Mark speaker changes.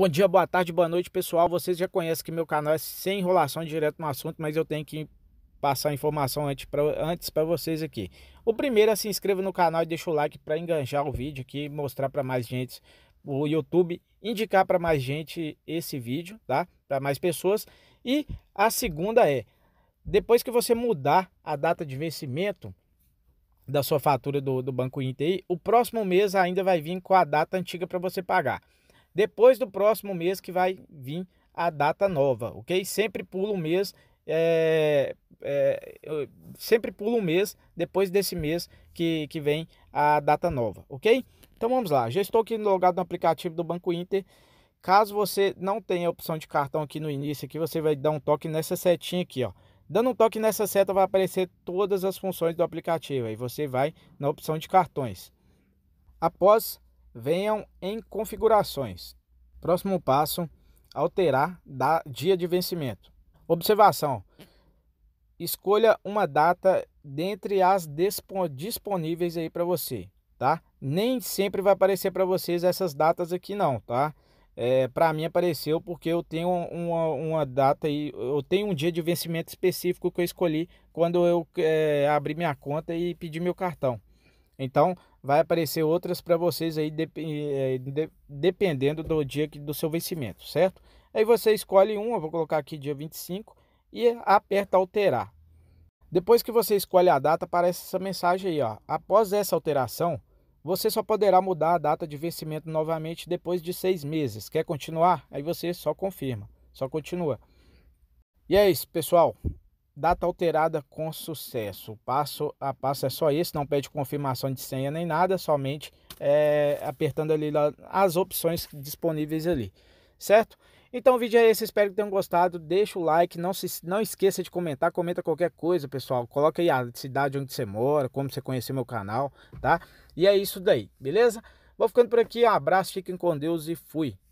Speaker 1: Bom dia, boa tarde, boa noite, pessoal. Vocês já conhecem que meu canal é sem enrolação direto no assunto, mas eu tenho que passar informação antes para antes vocês aqui. O primeiro é se inscreva no canal e deixa o like para enganjar o vídeo aqui, mostrar para mais gente o YouTube, indicar para mais gente esse vídeo, tá? Para mais pessoas. E a segunda é, depois que você mudar a data de vencimento, da sua fatura do, do Banco Inter, o próximo mês ainda vai vir com a data antiga para você pagar depois do próximo mês que vai vir a data nova, ok? Sempre pula um mês, é, é, sempre pula um mês depois desse mês que, que vem a data nova, ok? Então vamos lá, já estou aqui logado no aplicativo do Banco Inter. Caso você não tenha a opção de cartão aqui no início, aqui você vai dar um toque nessa setinha aqui, ó. Dando um toque nessa seta vai aparecer todas as funções do aplicativo. Aí você vai na opção de cartões. Após venham em configurações. Próximo passo, alterar da dia de vencimento. Observação: escolha uma data dentre as disponíveis aí para você, tá? Nem sempre vai aparecer para vocês essas datas aqui não, tá? É, para mim apareceu porque eu tenho uma, uma data aí, eu tenho um dia de vencimento específico que eu escolhi quando eu é, abri minha conta e pedi meu cartão. Então, vai aparecer outras para vocês aí de, eh, de, dependendo do dia que, do seu vencimento, certo? Aí você escolhe uma, vou colocar aqui dia 25 e aperta alterar. Depois que você escolhe a data, aparece essa mensagem aí, ó. Após essa alteração, você só poderá mudar a data de vencimento novamente depois de seis meses. Quer continuar? Aí você só confirma, só continua. E é isso, pessoal. Data alterada com sucesso. Passo a passo é só isso, não pede confirmação de senha nem nada, somente é, apertando ali as opções disponíveis ali, certo? Então o vídeo é esse, espero que tenham gostado. Deixa o like, não, se, não esqueça de comentar, comenta qualquer coisa, pessoal. Coloca aí a cidade onde você mora, como você conheceu meu canal, tá? E é isso daí, beleza? Vou ficando por aqui, um abraço, fiquem com Deus e fui!